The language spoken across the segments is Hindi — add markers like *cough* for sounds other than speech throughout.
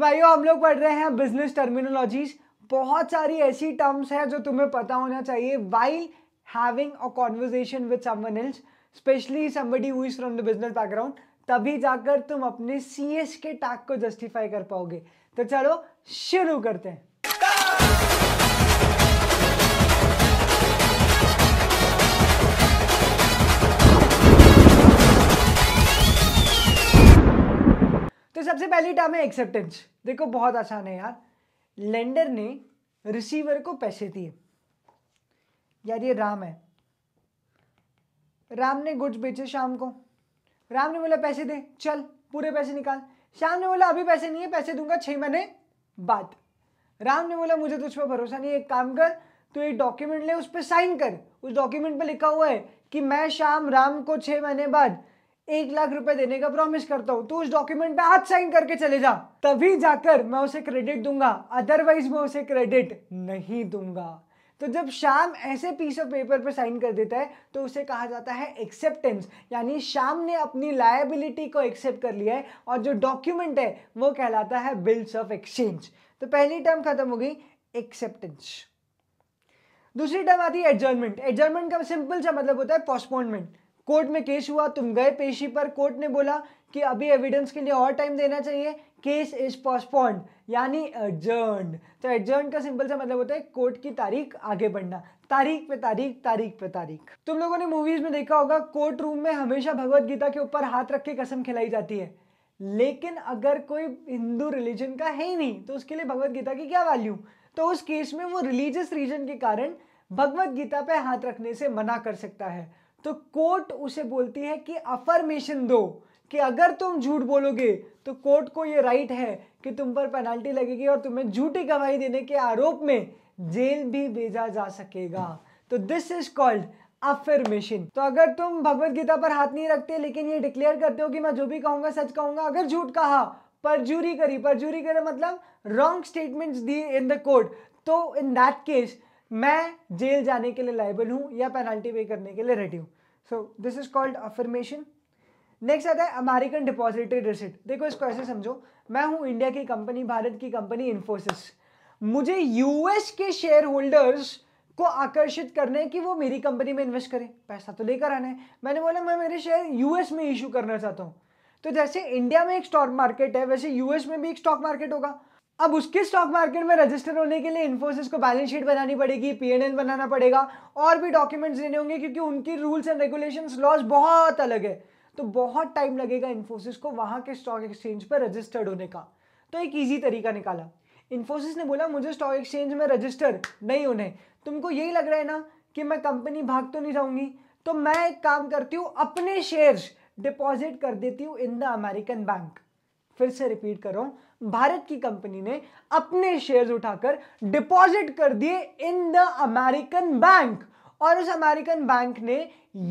भाइयों हम लोग पढ़ रहे हैं बिजनेस टर्मिनोलॉजीज बहुत सारी ऐसी टर्म्स हैं जो तुम्हें पता होना चाहिए why having a conversation with someone else especially somebody who is from the business background तभी जाकर तुम अपने सी के टैग को जस्टिफाई कर पाओगे तो चलो शुरू करते हैं सबसे पहली टर्म है एक्सेप्टेंस देखो बहुत आसान है यार लेंडर ने रिसीवर को पैसे दिए यार ये राम है राम ने गुड्स बेचे शाम को राम ने बोला पैसे दे चल पूरे पैसे निकाल शाम ने बोला अभी पैसे नहीं है पैसे दूंगा छह महीने बाद राम ने बोला मुझे तुझ पर भरोसा नहीं एक काम कर तो एक डॉक्यूमेंट ले उस पर साइन कर उस डॉक्यूमेंट पर लिखा हुआ है कि मैं शाम राम को छह महीने बाद एक लाख रुपए देने का प्रॉमिस करता हूँ तो उस डॉक्यूमेंट पे हाथ साइन करके चले जा तभी जाकर मैं उसे क्रेडिट दूंगा अदरवाइज मैं उसे क्रेडिट नहीं दूंगा तो जब शाम ऐसे पीस ऑफ पेपर पर साइन कर देता है तो उसे कहा जाता है एक्सेप्टेंस यानी शाम ने अपनी लायबिलिटी को एक्सेप्ट कर लिया है और जो डॉक्यूमेंट है वो कहलाता है बिल्स ऑफ एक्सचेंज तो पहली टर्म खत्म हो गई एक्सेप्टेंस दूसरी टर्म आती है एडजर्नमेंट एडजर्नमेंट का सिंपल सा मतलब होता है पोस्टपोनमेंट कोर्ट में केस हुआ तुम गए पेशी पर कोर्ट ने बोला कि अभी एविडेंस के लिए और टाइम देना चाहिए केस इज पोस्टपोन्ड यानी एडजर्न तो एडजर्न का सिंपल सा मतलब होता है कोर्ट की तारीख आगे बढ़ना तारीख पे तारीख तारीख पे तारीख तुम लोगों ने मूवीज में देखा होगा कोर्ट रूम में हमेशा भगवत गीता के ऊपर हाथ रख के कसम खिलाई जाती है लेकिन अगर कोई हिंदू रिलीजन का है ही नहीं तो उसके लिए भगवत गीता की क्या वैल्यू तो उस केस में वो रिलीजियस रीजन के कारण भगवत गीता पे हाथ रखने से मना कर सकता है तो कोर्ट उसे बोलती है कि अफर्मेशन दो कि अगर तुम झूठ बोलोगे तो कोर्ट को ये राइट है कि तुम पर पेनल्टी लगेगी और तुम्हें झूठी गवाही देने के आरोप में जेल भी भेजा जा सकेगा तो दिस इज कॉल्ड अफर्मेशन तो अगर तुम भगवत गीता पर हाथ नहीं रखते लेकिन ये डिक्लेयर करते हो कि मैं जो भी कहूंगा सच कहूंगा अगर झूठ कहा परजूरी करी परजूरी करे मतलब रॉन्ग स्टेटमेंट्स दी इन द कोर्ट तो इन दैट केस मैं जेल जाने के लिए लाइबल हूँ या पेनल्टी पे करने के लिए रेडी हूँ so this is called affirmation next आता है अमेरिकन डिपॉजिटरी रिसिट देखो इसको ऐसे समझो मैं हूँ इंडिया की कंपनी भारत की कंपनी इन्फोसिस मुझे यूएस के शेयर होल्डर्स को आकर्षित करने कि वो मेरी कंपनी में इन्वेस्ट करें पैसा तो लेकर आना है मैंने बोला मैं मेरे शेयर यूएस में इशू करना चाहता हूँ तो जैसे इंडिया में एक स्टॉक मार्केट है वैसे यूएस में भी एक स्टॉक मार्केट होगा अब उसके स्टॉक मार्केट में रजिस्टर होने के लिए इन्फोसिस को बैलेंस शीट बनानी पड़ेगी पीएनएल बनाना पड़ेगा और भी डॉक्यूमेंट्स देने होंगे क्योंकि उनकी रूल्स एंड रेगुलेशन लॉज बहुत अलग है तो बहुत टाइम लगेगा इन्फोसिस को वहाँ के स्टॉक एक्सचेंज पर रजिस्टर्ड होने का तो एक ईजी तरीका निकाला इन्फोसिस ने बोला मुझे स्टॉक एक्सचेंज में रजिस्टर नहीं होने तुमको यही लग रहा है ना कि मैं कंपनी भाग तो नहीं रहूँगी तो मैं एक काम करती हूँ अपने शेयर्स डिपॉजिट कर देती हूँ इन द अमेरिकन बैंक फिर से रिपीट कर रहा हूं भारत की कंपनी ने अपने शेयर्स उठाकर डिपॉजिट कर दिए इन द अमेरिकन बैंक और उस अमेरिकन बैंक ने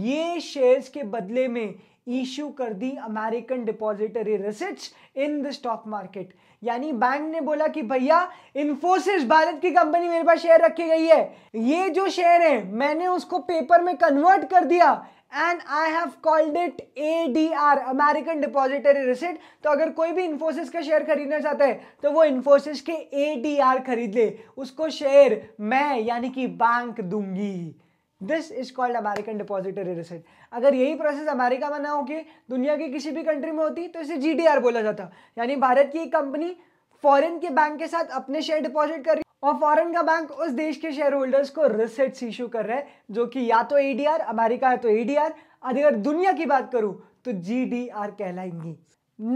ये शेयर्स के बदले में इश्यू कर दी American depository receipts in the stock market यानी बैंक ने बोला कि भैया इन्फोसिस भारत की कंपनी मेरे पास शेयर रखी गई है ये जो शेयर है मैंने उसको पेपर में कन्वर्ट कर दिया and I have called it A D R American depository receipt तो अगर कोई भी इन्फोसिस का शेयर खरीदना चाहता है तो वो इन्फोसिस के ए डी आर खरीद ले उसको शेयर मैं यानी कि बैंक दूंगी this is called American depository receipt अगर यही प्रोसेस अमेरिका में ना होके दुनिया की किसी भी कंट्री में होती तो इसे जी डी आर बोला जाता यानी भारत की एक कंपनी फॉरेन के बैंक के साथ अपने शेयर डिपॉजिट कर रही और फॉरेन का बैंक उस देश के शेयर होल्डर्स को रिसेट्स इशू कर रहे हैं जो कि या तो एडीआर अमेरिका है तो एडीआर अगर दुनिया की बात करूं तो जीडीआर कहलाएंगी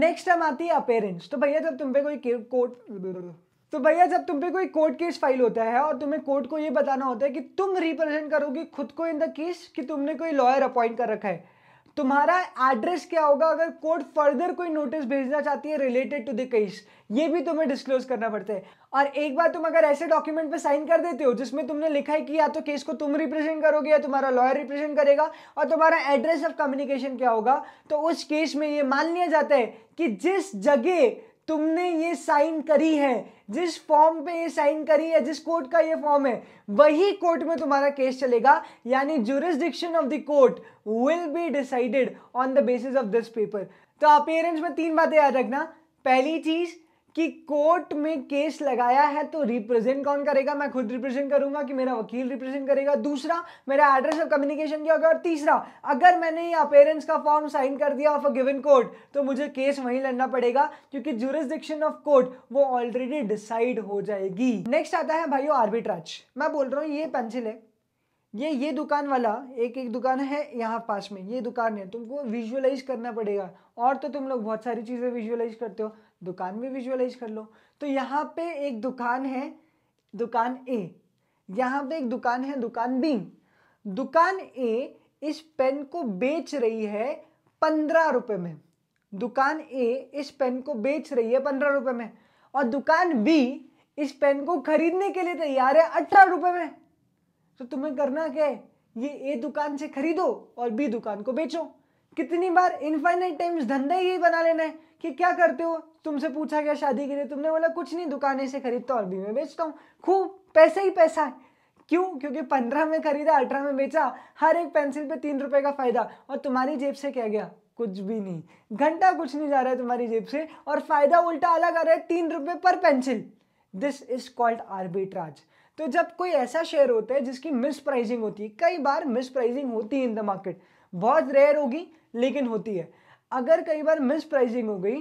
नेक्स्ट हम आती है अपेरेंस तो भैया जब तुम पे कोई कोर्ट तो भैया जब तुम पे कोई कोर्ट केस फाइल होता है और तुम्हें कोर्ट को ये बताना होता है कि तुम रिप्रेजेंट करोगे खुद को इन द केस कि तुमने कोई लॉयर अपॉइंट कर रखा है तुम्हारा एड्रेस क्या होगा अगर कोर्ट फर्दर कोई नोटिस भेजना चाहती है रिलेटेड टू द केस ये भी तुम्हें डिस्क्लोज करना पड़ता है और एक बार तुम अगर ऐसे डॉक्यूमेंट पे साइन कर देते हो जिसमें तुमने लिखा है कि या तो केस को तुम रिप्रेजेंट करोगे या तुम्हारा लॉयर रिप्रेजेंट करेगा और तुम्हारा एड्रेस ऑफ कम्युनिकेशन क्या होगा तो उस केस में ये मान लिया जाता है कि जिस जगह तुमने ये साइन करी है जिस फॉर्म पे ये साइन करी है जिस कोर्ट का ये फॉर्म है वही कोर्ट में तुम्हारा केस चलेगा यानी jurisdiction of the court will be decided on the basis of this paper तो अपेयरेंस में तीन बातें याद रखना पहली चीज़ कि कोर्ट में केस लगाया है तो रिप्रेजेंट कौन करेगा मैं खुद रिप्रेजेंट करूंगा कि मेरा वकील रिप्रेजेंट करेगा दूसरा मेरा एड्रेस ऑफ कम्युनिकेशन क्या होगा और तीसरा अगर मैंने ये अपेयरेंस का फॉर्म साइन कर दिया ऑफ अ गिवन कोर्ट तो मुझे केस वहीं लड़ना पड़ेगा क्योंकि जुरिस्डिक्शन ऑफ कोर्ट वो ऑलरेडी डिसाइड हो जाएगी नेक्स्ट आता है भाइयों आर्बिट्राज मैं बोल रहा हूँ ये पेंसिल है ये ये दुकान वाला एक एक दुकान है यहाँ पास में ये दुकान है तुमको विजुअलाइज करना पड़ेगा और तो तुम लोग बहुत सारी चीज़ें विजुअलाइज करते हो दुकान भी विजुअलाइज कर लो तो यहाँ पे एक दुकान है दुकान ए यहाँ पे एक दुकान है दुकान बी दुकान ए इस पेन को बेच रही है पंद्रह रुपये में दुकान ए इस पेन को बेच रही है पंद्रह रुपये में और दुकान बी इस पेन को खरीदने के लिए तैयार है अठारह रुपये में तो तुम्हें करना क्या है ये ए दुकान से खरीदो और बी दुकान को बेचो कितनी बार इनफाइनाइट टाइम्स धंधा ही बना लेना है कि क्या करते हो तुमसे पूछा गया शादी के लिए तुमने बोला कुछ नहीं दुकाने से खरीदता और भी मैं बेचता हूँ खूब पैसे ही पैसा है क्यों क्योंकि पंद्रह में खरीदा अठारह में बेचा हर एक पेंसिल पे तीन रुपए का फायदा और तुम्हारी जेब से क्या गया कुछ भी नहीं घंटा कुछ नहीं जा रहा है तुम्हारी जेब से और फायदा उल्टा अलग आ रहा है तीन रुपये पर pencil this is called arbitrage तो जब कोई ऐसा शेयर होता है जिसकी मिस प्राइजिंग होती है कई बार मिस प्राइजिंग होती है इन द मार्केट बहुत रेयर होगी लेकिन होती है अगर कई बार मिस प्राइजिंग हो गई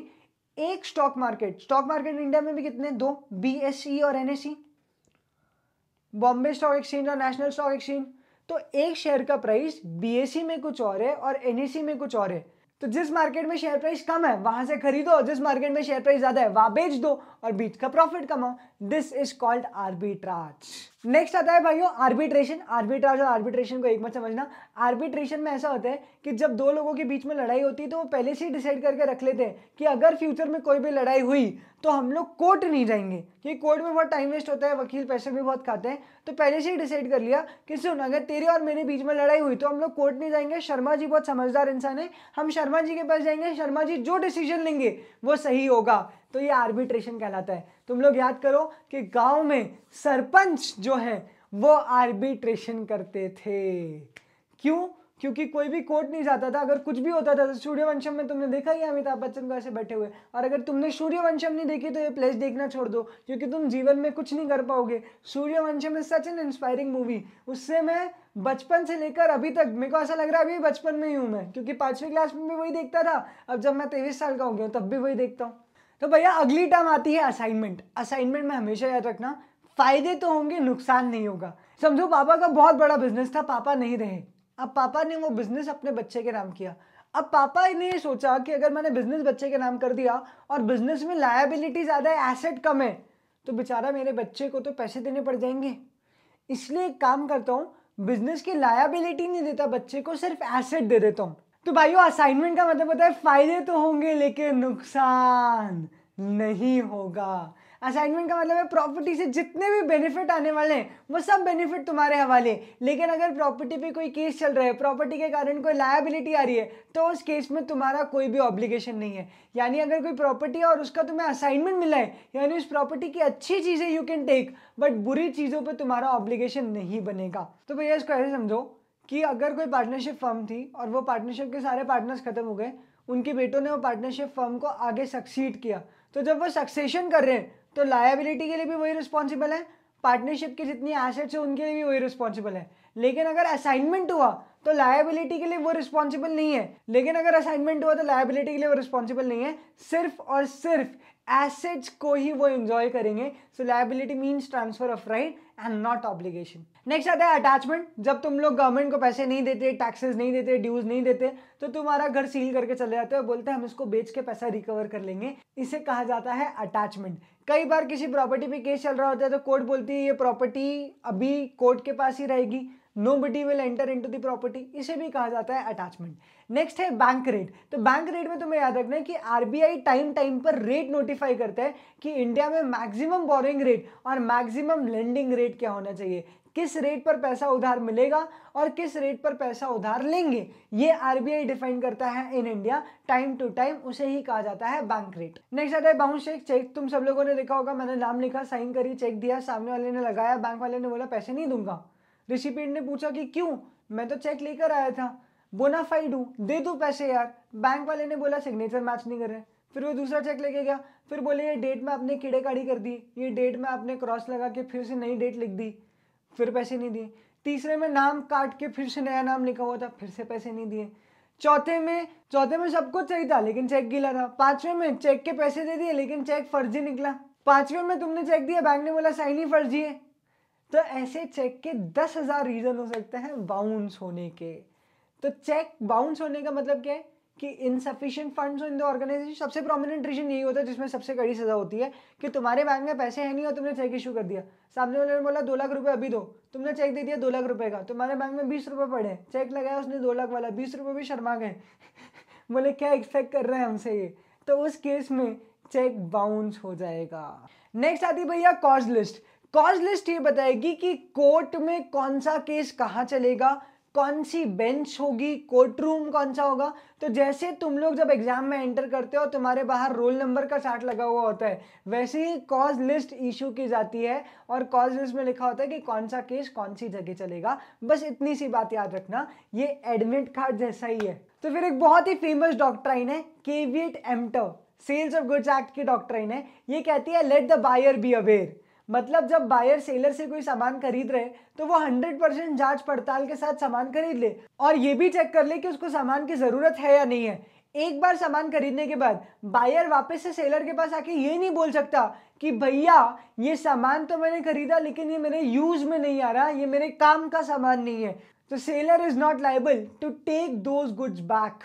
एक stock market stock market India में भी कितने दो बी e और एन बॉम्बे स्टॉक एक्सचेंज और नेशनल स्टॉक एक्सचेंज तो एक शेयर का प्राइस बी e में कुछ और है और एन e में कुछ और है तो जिस मार्केट में शेयर प्राइस कम है वहां से खरीदो जिस मार्केट में शेयर प्राइस ज्यादा है वहां बेच दो और बीच का प्रॉफिट कमाओ this is called arbitrage next आता है भाइयों आर्बिट्रेशन आर्बिट्राज और आर्बिट्रेशन को एक मत समझना आर्बिट्रेशन में ऐसा होता है कि जब दो लोगों के बीच में लड़ाई होती है तो वो पहले से ही डिसाइड करके रख लेते हैं कि अगर फ्यूचर में कोई भी लड़ाई हुई तो हम लोग कोर्ट नहीं जाएंगे क्योंकि कोर्ट में बहुत टाइम वेस्ट होता है वकील पैसे भी बहुत खाते हैं तो पहले से ही डिसाइड कर लिया कि सुन अगर तेरे और मेरे बीच में लड़ाई हुई तो हम लोग कोर्ट नहीं जाएंगे शर्मा जी बहुत समझदार इंसान है हम शर्मा जी के पास जाएंगे शर्मा जी जो डिसीजन लेंगे वो सही होगा तो ये आर्बिट्रेशन कहलाता है तुम लोग याद करो कि गांव में सरपंच जो है वो आर्बिट्रेशन करते थे क्यों क्योंकि कोई भी कोर्ट नहीं जाता था अगर कुछ भी होता था तो सूर्यवंशम में तुमने देखा ही अमिताभ बच्चन को ऐसे बैठे हुए और अगर तुमने सूर्यवंशम नहीं देखी तो ये प्लेस देखना छोड़ दो क्योंकि तुम जीवन में कुछ नहीं कर पाओगे Sooryavansham is such an inspiring movie उससे मैं बचपन से लेकर अभी तक मेरे को ऐसा लग रहा है अभी बचपन में ही हूँ मैं क्योंकि पाँचवीं क्लास में भी वही देखता था अब जब मैं तेईस साल का हो गया तब भी वही देखता हूँ तो भैया अगली टर्म आती है असाइनमेंट असाइनमेंट में हमेशा याद रखना फ़ायदे तो होंगे नुकसान नहीं होगा समझो पापा का बहुत बड़ा बिजनेस था पापा नहीं रहे अब पापा ने वो बिजनेस अपने बच्चे के नाम किया अब पापा ने ये सोचा कि अगर मैंने बिजनेस बच्चे के नाम कर दिया और बिजनेस में लायबिलिटी ज़्यादा है एसेट कम है तो बेचारा मेरे बच्चे को तो पैसे देने पड़ जाएंगे इसलिए एक काम करता हूँ बिजनेस की लायबिलिटी नहीं देता बच्चे को सिर्फ एसेट दे देता हूँ तो भाइयों असाइनमेंट का मतलब होता है फ़ायदे तो होंगे लेकिन नुकसान नहीं होगा असाइनमेंट का मतलब है प्रॉपर्टी से जितने भी बेनिफिट आने वाले हैं वो सब बेनिफिट तुम्हारे हवाले लेकिन अगर प्रॉपर्टी पे कोई केस चल रहा है प्रॉपर्टी के कारण कोई लायबिलिटी आ रही है तो उस केस में तुम्हारा कोई भी ऑब्लिगेशन नहीं है यानी अगर कोई प्रॉपर्टी है और उसका तुम्हें असाइनमेंट मिला है यानी उस प्रॉपर्टी की अच्छी चीज़ें यू कैन टेक बट बुरी चीज़ों पर तुम्हारा ऑब्लिगेशन नहीं बनेगा तो भैया इसको ऐसे समझो कि अगर कोई पार्टनरशिप फर्म थी और वो पार्टनरशिप के सारे पार्टनर्स ख़त्म हो गए उनके बेटों ने वो पार्टनरशिप फर्म को आगे सक्सीड किया तो जब वो सक्सेशन कर रहे हैं तो लायबिलिटी के लिए भी वही रिस्पॉन्सिबल है पार्टनरशिप की जितनी एसेट्स हैं उनके लिए भी वही रिस्पॉन्सिबल है लेकिन अगर असाइनमेंट हुआ तो लायबिलिटी के लिए वो रिस्पॉन्सिबल नहीं है लेकिन अगर असाइनमेंट हुआ तो लायबिलिटी के लिए वो रिस्पॉन्सिबल नहीं है सिर्फ और सिर्फ एसेट्स को ही वो एंजॉय करेंगे so liability means transfer of right and not obligation next आता है अटैचमेंट जब तुम लोग गवर्नमेंट को पैसे नहीं देते टैक्सेस नहीं देते ड्यूज नहीं देते तो तुम्हारा घर सील करके चले जाते हो बोलते हैं हम इसको बेच के पैसा रिकवर कर लेंगे इसे कहा जाता है अटैचमेंट कई बार किसी प्रॉपर्टी पे केस चल रहा होता है तो कोर्ट बोलती है ये प्रॉपर्टी अभी कोर्ट के पास ही रहेगी nobody will enter in the property इसे भी कहा जाता है अटैचमेंट नेक्स्ट है बैंक रेट तो बैंक रेट में तुम्हें याद रखना है कि आरबीआई टाइम टाइम पर रेट नोटिफाई करता है कि इंडिया में मैक्सिमम बोरिंग रेट और मैक्सिमम लेंडिंग रेट क्या होना चाहिए किस रेट पर पैसा उधार मिलेगा और किस रेट पर पैसा उधार लेंगे ये आरबीआई डिफाइन करता है in India time to time उसे ही कहा जाता है बैंक रेट नेक्स्ट आता है बाउंस चेक चेक तुम सब लोगों ने देखा होगा मैंने नाम लिखा साइन करी चेक दिया सामने वाले ने लगाया बैंक वाले ने बोला पैसे नहीं दूंगा ऋषिपीठ ने पूछा कि क्यों मैं तो चेक लेकर आया था बोनाफाइड हूँ दे दो पैसे यार बैंक वाले ने बोला सिग्नेचर मैच नहीं कर रहे फिर वो दूसरा चेक लेके गया फिर बोले ये डेट में आपने कीड़े काड़ी कर दी ये डेट में आपने क्रॉस लगा के फिर से नई डेट लिख दी फिर पैसे नहीं दिए तीसरे में नाम काट के फिर से नया नाम लिखा हुआ था फिर से पैसे नहीं दिए चौथे में चौथे में सब कुछ सही था लेकिन चेक गिला था पांचवें में चेक के पैसे दे दिए लेकिन चेक फर्जी निकला पांचवें में तुमने चेक दिया बैंक ने बोला साइन ही फर्जी है तो ऐसे चेक के दस हज़ार रीज़न हो सकते हैं बाउंस होने के तो चेक बाउंस होने का मतलब क्या है कि insufficient funds in the organisation सबसे प्रोमिनेंट रीजन यही होता है जिसमें सबसे कड़ी सज़ा होती है कि तुम्हारे बैंक में पैसे हैं नहीं और तुमने चेक इशू कर दिया सामने वाले ने बोला दो लाख रुपए अभी दो तुमने चेक दे दिया दो लाख रुपए का तुम्हारे बैंक में बीस रुपये पड़े चेक लगाया उसने दो लाख वाला बीस रुपये भी शर्मा गए *laughs* बोले क्या एक्सपेक्ट कर रहे हैं हमसे ये तो उस केस में चेक बाउंस हो जाएगा नेक्स्ट आती भैया कॉज लिस्ट कॉज लिस्ट ये बताएगी कि कोर्ट में कौन सा केस कहाँ चलेगा कौन सी बेंच होगी कोर्ट रूम कौन सा होगा तो जैसे तुम लोग जब एग्जाम में एंटर करते हो तुम्हारे बाहर रोल नंबर का चार्ट लगा हुआ होता है वैसे ही कॉज लिस्ट इशू की जाती है और कॉज लिस्ट में लिखा होता है कि कौन सा केस कौन सी जगह चलेगा बस इतनी सी बात याद रखना ये एडमिट कार्ड जैसा ही है तो फिर एक बहुत ही फेमस डॉक्ट्राइन है caveat emptor sales of goods act की डॉक्ट्राइन है ये कहती है let the buyer be aware मतलब जब बायर सेलर से कोई सामान खरीद रहे तो वो 100 परसेंट जाँच पड़ताल के साथ सामान खरीद ले और ये भी चेक कर ले कि उसको सामान की ज़रूरत है या नहीं है एक बार सामान खरीदने के बाद बायर वापस से सेलर के पास आके ये नहीं बोल सकता कि भैया ये सामान तो मैंने खरीदा लेकिन ये मेरे यूज़ में नहीं आ रहा ये मेरे काम का सामान नहीं है तो seller is not liable to take those goods back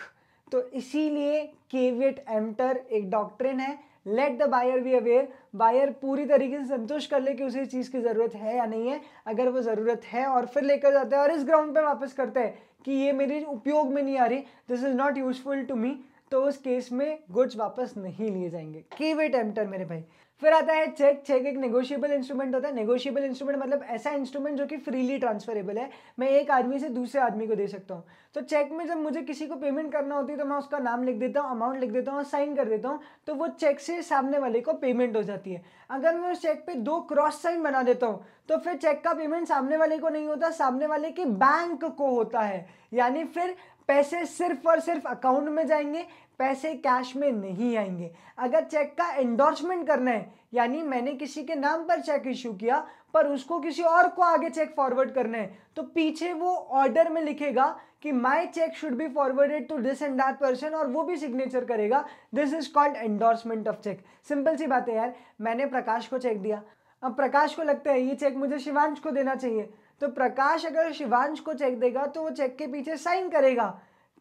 तो इसीलिए केवियट एमटर एक डॉक्ट्रिन है let the buyer be aware buyer पूरी तरीके से संतुष्ट कर ले कि उसे चीज़ की ज़रूरत है या नहीं है अगर वो ज़रूरत है और फिर लेकर जाते हैं और इस ग्राउंड पे वापस करते हैं कि ये मेरी उपयोग में नहीं आ रही this is not useful to me तो उस केस में गुड्स वापस नहीं लिए जाएंगे कीव वे एम्टर मेरे भाई फिर आता है चेक चेक एक नेगोशियबल इंस्ट्रूमेंट होता है नेगोशिएबल इंस्ट्रूमेंट मतलब ऐसा इंस्ट्रूमेंट जो कि फ्रीली ट्रांसफरेबल है मैं एक आदमी से दूसरे आदमी को दे सकता हूँ तो चेक में जब मुझे किसी को पेमेंट करना होती है तो मैं उसका नाम लिख देता हूँ अमाउंट लिख देता हूँ और साइन कर देता हूँ तो वो चेक से सामने वाले को पेमेंट हो जाती है अगर मैं उस चेक पर दो क्रॉस साइन बना देता हूँ तो फिर चेक का पेमेंट सामने वाले को नहीं होता सामने वाले के बैंक को होता है यानी फिर पैसे सिर्फ और सिर्फ अकाउंट में जाएंगे पैसे कैश में नहीं आएंगे अगर चेक का एंडोर्समेंट करना है यानी मैंने किसी के नाम पर चेक इशू किया पर उसको किसी और को आगे चेक फॉरवर्ड करना है तो पीछे वो ऑर्डर में लिखेगा कि my cheque should be forwarded to this and that person और वो भी सिग्नेचर करेगा this is called endorsement of cheque simple सी बात है यार मैंने प्रकाश को चेक दिया अब प्रकाश को लगता है ये चेक मुझे शिवांश को देना चाहिए तो प्रकाश अगर शिवांश को चेक देगा तो वो चेक के पीछे साइन करेगा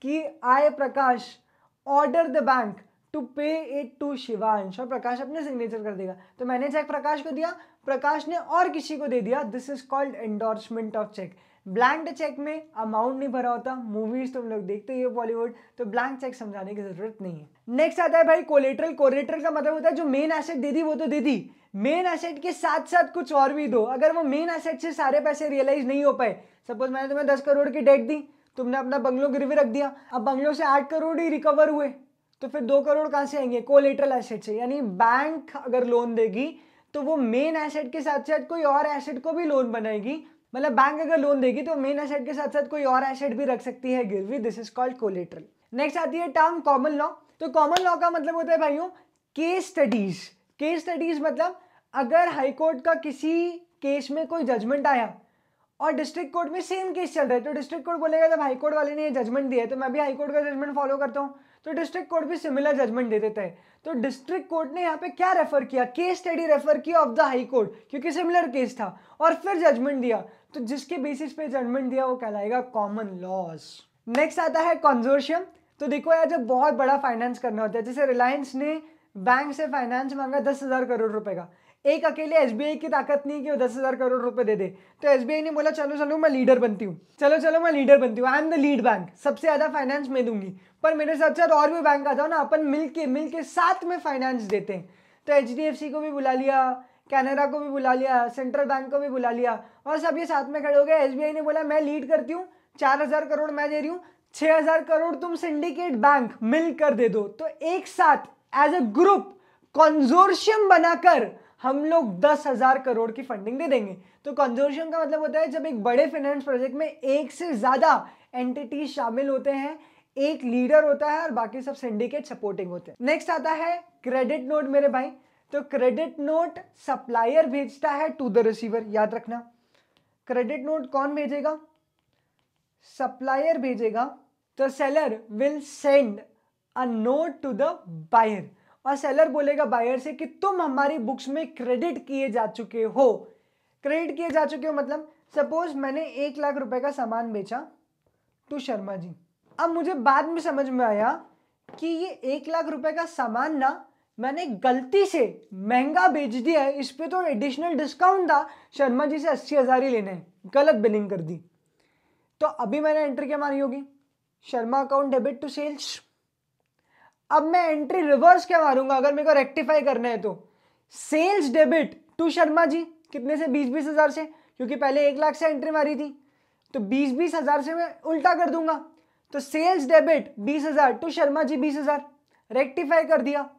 कि I Prakash order the bank to pay it to Shivansh और प्रकाश अपने सिग्नेचर कर देगा तो मैंने चेक प्रकाश को दिया प्रकाश ने और किसी को दे दिया this is called endorsement of cheque blank cheque में अमाउंट नहीं भरा होता मूवीज तुम तो लोग देखते ही हो बॉलीवुड तो ब्लैंक चेक समझाने की जरूरत नहीं है नेक्स्ट आता है भाई कोलेट्रल कोलेट्रल का मतलब होता है जो मेन एसेट दे दी वो तो दे दी मेन एसेट के साथ साथ कुछ और भी दो अगर वो मेन एसेट से सारे पैसे रियलाइज नहीं हो पाए सपोज मैंने तुम्हें दस करोड़ की डेट दी तुमने अपना बंगलों गिरवी रख दिया अब बंगलों से आठ करोड़ ही रिकवर हुए तो फिर दो करोड़ कहाँ से आएंगे कोलेटरल एसेट से यानी बैंक अगर लोन देगी तो वो मेन एसेट के साथ साथ कोई और एसेट को भी लोन बनाएगी मतलब बैंक अगर लोन देगी तो मेन एसेट के साथ साथ कोई और एसेट भी रख सकती है गिरवी this is called collateral next आती है टर्म कॉमन लॉ तो कॉमन लॉ का मतलब होता है भाइयों केस स्टडीज केस स्टडीज मतलब अगर हाईकोर्ट का किसी केस में कोई जजमेंट आया और डिस्ट्रिक्ट कोर्ट में सेम केस चल रहा है तो डिस्ट्रिक्ट कोर्ट बोलेगा जब हाई कोर्ट वाले ने ये जजमेंट दिया है तो मैं भी हाई कोर्ट का जजमेंट फॉलो करता हूँ तो डिस्ट्रिक्ट कोर्ट भी सिमिलर जजमेंट दे देता है तो डिस्ट्रिक्ट कोर्ट ने यहाँ पे क्या रेफर किया केस स्टडी रेफर किया ऑफ द हाई कोर्ट क्योंकि सिमिलर केस था और फिर जजमेंट दिया तो जिसके बेसिस पे जजमेंट दिया वो कहलाएगा कॉमन लॉज नेक्स्ट आता है कॉन्जोर्शियम तो देखो यार जब बहुत बड़ा फाइनेंस करना होता है जैसे रिलायंस ने बैंक से फाइनेंस मांगा दस हज़ार करोड़ रुपए का एक अकेले एस की ताकत नहीं कि वो दस हज़ार करोड़ रुपए दे दे तो एस ने बोला चलो चलो मैं लीडर बनती हूँ चलो चलो मैं लीडर बनती हूँ I am the lead bank सबसे ज़्यादा फाइनेंस मैं दूंगी पर मेरे साथ साथ और भी बैंक आ जाओ ना अपन मिल के मिल के साथ में फाइनेंस देते हैं तो एच को भी बुला लिया कैनरा को भी बुला लिया सेंट्रल बैंक को भी बुला लिया और सब ये साथ में खड़े हो गए एस ने बोला मैं लीड करती हूँ चार हज़ार करोड़ मैं दे रही हूँ छः हज़ार करोड़ तुम सिंडिकेट बैंक मिल कर दे दो तो एक साथ एज ए ग्रुप कॉन्जोर्शियम बनाकर हम लोग दस हज़ार करोड़ की फंडिंग दे देंगे तो कंजोर्शियम का मतलब होता है जब एक बड़े फाइनेंस प्रोजेक्ट में एक से ज़्यादा एंटिटी शामिल होते हैं एक लीडर होता है और बाकी सब सिंडिकेट सपोर्टिंग होते हैं नेक्स्ट आता है क्रेडिट नोट मेरे भाई तो क्रेडिट नोट सप्लायर भेजता है टू द रिसीवर याद रखना क्रेडिट नोट कौन भेजेगा सप्लायर भेजेगा तो seller will send a note to the buyer और सेलर बोलेगा बायर से कि तुम हमारी बुक्स में क्रेडिट किए जा चुके हो क्रेडिट किए जा चुके हो मतलब सपोज मैंने एक लाख रुपए का सामान बेचा टू शर्मा जी अब मुझे बाद में समझ में आया कि ये एक लाख रुपए का सामान ना मैंने गलती से महंगा बेच दिया है इस पर तो एडिशनल डिस्काउंट था शर्मा जी से अस्सी हज़ार ही लेने गलत बिलिंग कर दी तो अभी मैंने एंट्री क्या मारी होगी Sharma account debit to sales अब मैं एंट्री रिवर्स क्या मारूंगा अगर मेरे को रेक्टिफाई करना है तो sales debit to Sharma ji कितने से बीस बीस हज़ार से क्योंकि पहले एक लाख से एंट्री मारी थी तो बीस बीस हज़ार से मैं उल्टा कर दूंगा तो सेल्स डेबिट बीस हज़ार टू शर्मा जी बीस हज़ार रेक्टिफाई कर दिया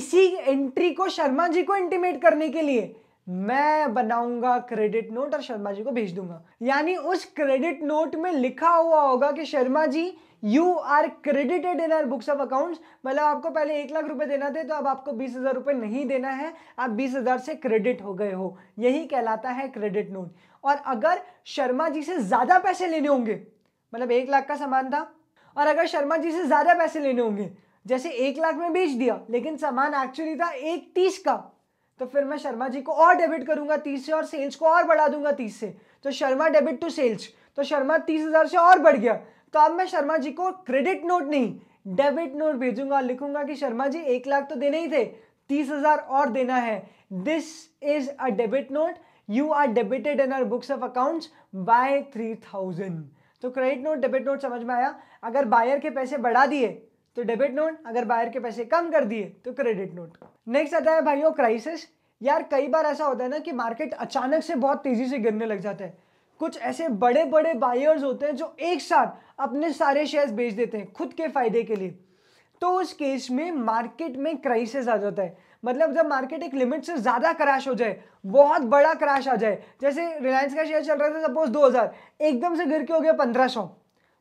इसी एंट्री को शर्मा जी को इंटीमेट करने के लिए मैं बनाऊंगा क्रेडिट नोट और शर्मा जी को भेज दूंगा यानी उस क्रेडिट नोट में लिखा हुआ होगा कि Sharma ji you are credited in our books of accounts मतलब आपको पहले एक लाख रुपए देना थे तो अब आपको बीस हज़ार रुपये नहीं देना है आप बीस हज़ार से क्रेडिट हो गए हो यही कहलाता है क्रेडिट नोट और अगर शर्मा जी से ज़्यादा पैसे लेने होंगे मतलब एक लाख का सामान था और अगर शर्मा जी से ज़्यादा पैसे लेने होंगे जैसे एक लाख में बेच दिया लेकिन सामान एक्चुअली था एक तीस का तो फिर मैं शर्मा जी को और डेबिट करूंगा तीस से और सेल्स को और बढ़ा दूंगा तीस से तो शर्मा डेबिट टू सेल्स तो शर्मा तीस हज़ार से और बढ़ गया तो अब मैं शर्मा जी को क्रेडिट नोट नहीं डेबिट नोट भेजूंगा लिखूंगा कि शर्मा जी एक लाख तो देने ही थे तीस हज़ार और देना है this is a debit note you are debited in our books of accounts by three thousand तो क्रेडिट नोट डेबिट नोट समझ में आया अगर बायर के पैसे बढ़ा दिए तो डेबिट नोट अगर बायर के पैसे कम कर दिए तो क्रेडिट नोट नेक्स्ट आता है भाइयों क्राइसिस यार कई बार ऐसा होता है ना कि मार्केट अचानक से बहुत तेज़ी से गिरने लग जाता है कुछ ऐसे बड़े बड़े बायर्स होते हैं जो एक साथ अपने सारे शेयर्स बेच देते हैं खुद के फ़ायदे के लिए तो उस केस में मार्केट में क्राइसिस आ जाता है मतलब जब मार्केट एक लिमिट से ज़्यादा क्रैश हो जाए बहुत बड़ा क्रैश आ जाए जैसे रिलायंस का शेयर चल रहा था सपोज 2000 एकदम से गिर के हो गया 1500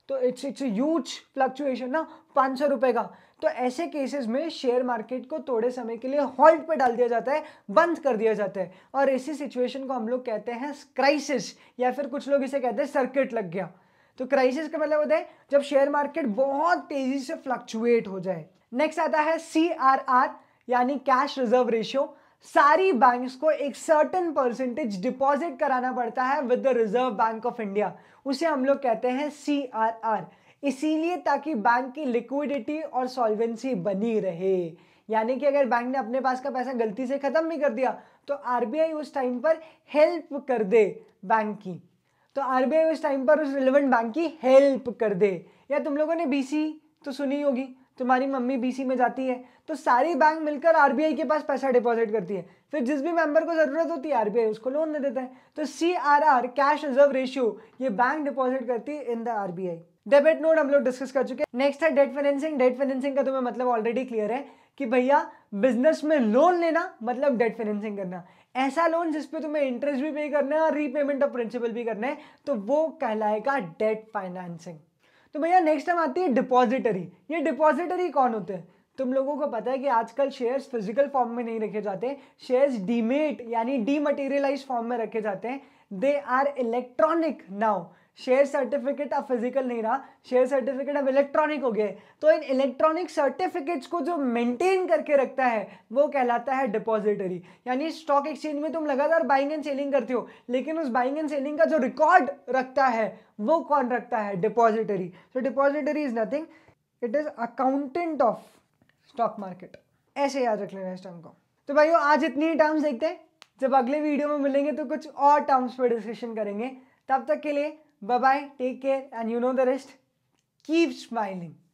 तो इट्स इट्स ह्यूज फ्लक्चुएशन ना पाँच सौ रुपये का तो ऐसे केसेस में शेयर मार्केट को थोड़े समय के लिए हॉल्ट पे डाल दिया जाता है बंद कर दिया जाता है और इसी सिचुएशन को हम लोग कहते हैं क्राइसिस या फिर कुछ लोग इसे कहते हैं सर्किट लग गया तो क्राइसिस का मतलब होता है जब शेयर मार्केट बहुत तेज़ी से फ्लक्चुएट हो जाए नेक्स्ट आता है सी यानी कैश रिजर्व रेशियो सारी बैंक्स को एक सर्टन परसेंटेज डिपॉजिट कराना पड़ता है with the Reserve Bank of India उसे हम लोग कहते हैं सी आर आर इसीलिए ताकि बैंक की लिक्विडिटी और सॉल्वेंसी बनी रहे यानी कि अगर बैंक ने अपने पास का पैसा गलती से ख़त्म भी कर दिया तो आरबीआई उस टाइम पर हेल्प कर दे बैंक की तो आर उस टाइम पर उस रिलेवेंट बैंक की हेल्प कर दे या तुम लोगों ने बीसी तो सुनी होगी तुम्हारी मम्मी बीसी में जाती है तो सारी बैंक मिलकर आरबीआई के पास पैसा डिपॉजिट करती है फिर जिस भी मेंबर को ज़रूरत होती है आरबीआई उसको लोन दे देता है तो C R R cash reserve ratio ये बैंक डिपॉजिट करती है in the RBI debit note हम लोग डिस्कस कर चुके हैं नेक्स्ट है डेट फाइनेंसिंग डेट फाइनेंसिंग का तुम्हें मतलब ऑलरेडी क्लियर है कि भैया बिजनेस में लोन लेना मतलब डेट फाइनेंसिंग करना ऐसा लोन जिसपे तुम्हें इंटरेस्ट भी पे करना है और रीपेमेंट ऑफ प्रिंसिपल भी करना है तो वो कहलाएगा डेट फाइनेंसिंग तो भैया नेक्स्ट टाइम आती है डिपॉजिटरी ये डिपॉजिटरी कौन होते हैं तुम लोगों को पता है कि आजकल शेयर्स फिजिकल फॉर्म में नहीं रखे जाते शेयर्स डीमेट यानी डीमटेरियलाइज फॉर्म में रखे जाते हैं they are electronic now share certificate अब फिजिकल नहीं रहा शेयर सर्टिफिकेट अब इलेक्ट्रॉनिक हो गए तो इन इलेक्ट्रॉनिक सर्टिफिकेट्स को जो मेंटेन करके रखता है वो कहलाता है डिपॉजिटरी यानी स्टॉक एक्सचेंज में तुम लगातार बाइंग एंड सेलिंग करते हो लेकिन उस बाइंग एंड सेलिंग का जो रिकॉर्ड रखता है वो कौन रखता है depository so depository is nothing it is accountant of stock market ऐसे याद रख लेना इस टर्म को तो भाइयों आज इतनी ही टर्म्स देखते हैं जब अगले वीडियो में मिलेंगे तो कुछ और टर्म्स पर डिस्कशन करेंगे तब तक के लिए bye take care and you know the rest keep smiling